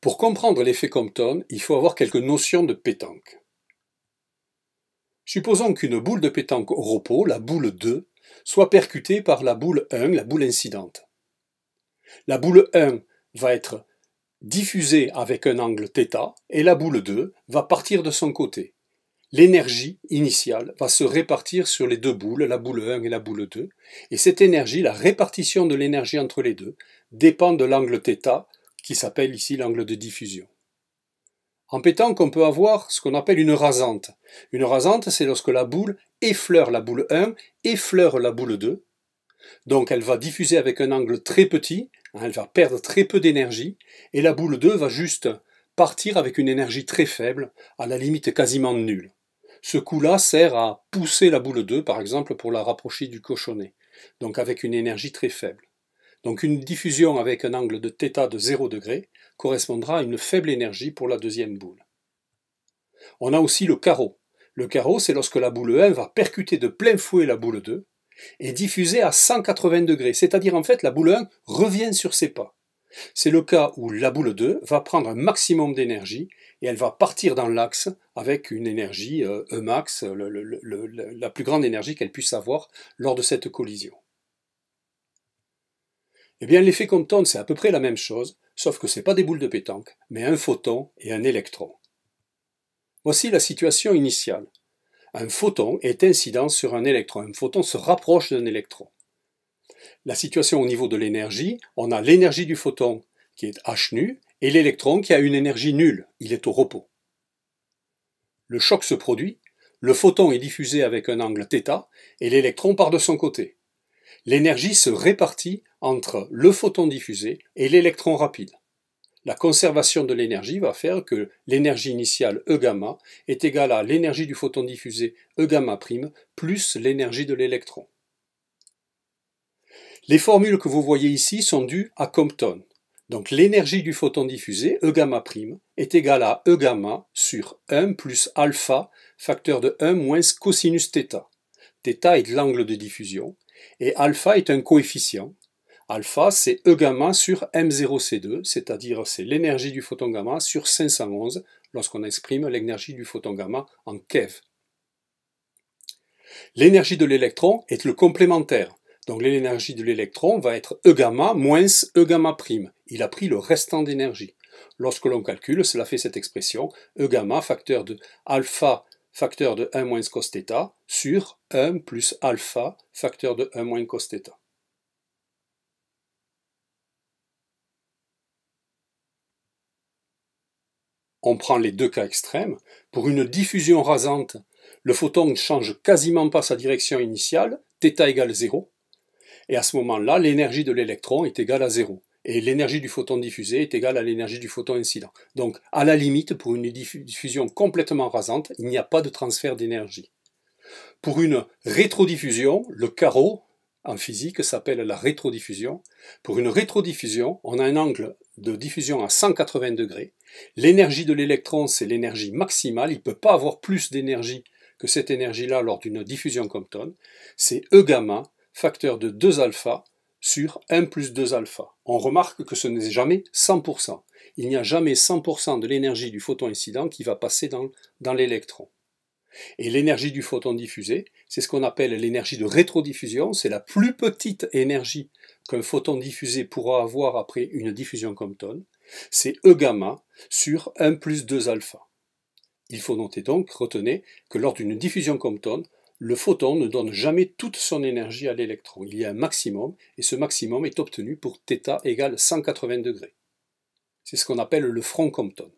Pour comprendre l'effet Compton, il faut avoir quelques notions de pétanque. Supposons qu'une boule de pétanque au repos, la boule 2, soit percutée par la boule 1, la boule incidente. La boule 1 va être diffusée avec un angle θ et la boule 2 va partir de son côté. L'énergie initiale va se répartir sur les deux boules, la boule 1 et la boule 2, et cette énergie, la répartition de l'énergie entre les deux, dépend de l'angle θ qui s'appelle ici l'angle de diffusion. En pétanque, on peut avoir ce qu'on appelle une rasante. Une rasante, c'est lorsque la boule effleure la boule 1, effleure la boule 2. Donc elle va diffuser avec un angle très petit, hein, elle va perdre très peu d'énergie, et la boule 2 va juste partir avec une énergie très faible, à la limite quasiment nulle. Ce coup-là sert à pousser la boule 2, par exemple, pour la rapprocher du cochonnet, donc avec une énergie très faible. Donc une diffusion avec un angle de θ de 0 degré correspondra à une faible énergie pour la deuxième boule. On a aussi le carreau. Le carreau, c'est lorsque la boule 1 va percuter de plein fouet la boule 2 et diffuser à 180 degrés, c'est-à-dire en fait la boule 1 revient sur ses pas. C'est le cas où la boule 2 va prendre un maximum d'énergie et elle va partir dans l'axe avec une énergie Emax, euh, e la plus grande énergie qu'elle puisse avoir lors de cette collision. Eh bien, l'effet Compton, c'est à peu près la même chose, sauf que ce n'est pas des boules de pétanque, mais un photon et un électron. Voici la situation initiale. Un photon est incident sur un électron. Un photon se rapproche d'un électron. La situation au niveau de l'énergie, on a l'énergie du photon qui est H nu et l'électron qui a une énergie nulle. Il est au repos. Le choc se produit, le photon est diffusé avec un angle θ et l'électron part de son côté. L'énergie se répartit entre le photon diffusé et l'électron rapide. La conservation de l'énergie va faire que l'énergie initiale E gamma est égale à l'énergie du photon diffusé E gamma prime plus l'énergie de l'électron. Les formules que vous voyez ici sont dues à Compton. Donc l'énergie du photon diffusé, E gamma prime, est égale à E gamma sur 1 plus alpha, facteur de 1 moins cosinus θ. θ est l'angle de diffusion, et alpha est un coefficient, Alpha, c'est E gamma sur M0C2, c'est-à-dire c'est l'énergie du photon gamma sur 511 lorsqu'on exprime l'énergie du photon gamma en keV. L'énergie de l'électron est le complémentaire. Donc l'énergie de l'électron va être E gamma moins E gamma prime. Il a pris le restant d'énergie. Lorsque l'on calcule, cela fait cette expression E gamma facteur de alpha facteur de 1 moins cos sur 1 plus alpha facteur de 1 moins cos on prend les deux cas extrêmes, pour une diffusion rasante, le photon ne change quasiment pas sa direction initiale, θ égale 0, et à ce moment-là, l'énergie de l'électron est égale à 0, et l'énergie du photon diffusé est égale à l'énergie du photon incident. Donc, à la limite, pour une diffusion complètement rasante, il n'y a pas de transfert d'énergie. Pour une rétrodiffusion, le carreau, en physique, s'appelle la rétrodiffusion. Pour une rétrodiffusion, on a un angle de diffusion à 180 degrés. L'énergie de l'électron, c'est l'énergie maximale. Il ne peut pas avoir plus d'énergie que cette énergie-là lors d'une diffusion Compton. C'est E gamma, facteur de 2 alpha sur 1 plus 2 alpha. On remarque que ce n'est jamais 100%. Il n'y a jamais 100% de l'énergie du photon incident qui va passer dans l'électron. Et l'énergie du photon diffusé, c'est ce qu'on appelle l'énergie de rétrodiffusion, c'est la plus petite énergie qu'un photon diffusé pourra avoir après une diffusion Compton, c'est E gamma sur 1 plus 2 alpha. Il faut noter donc, retenez, que lors d'une diffusion Compton, le photon ne donne jamais toute son énergie à l'électron. Il y a un maximum, et ce maximum est obtenu pour θ égale 180 degrés. C'est ce qu'on appelle le front Compton.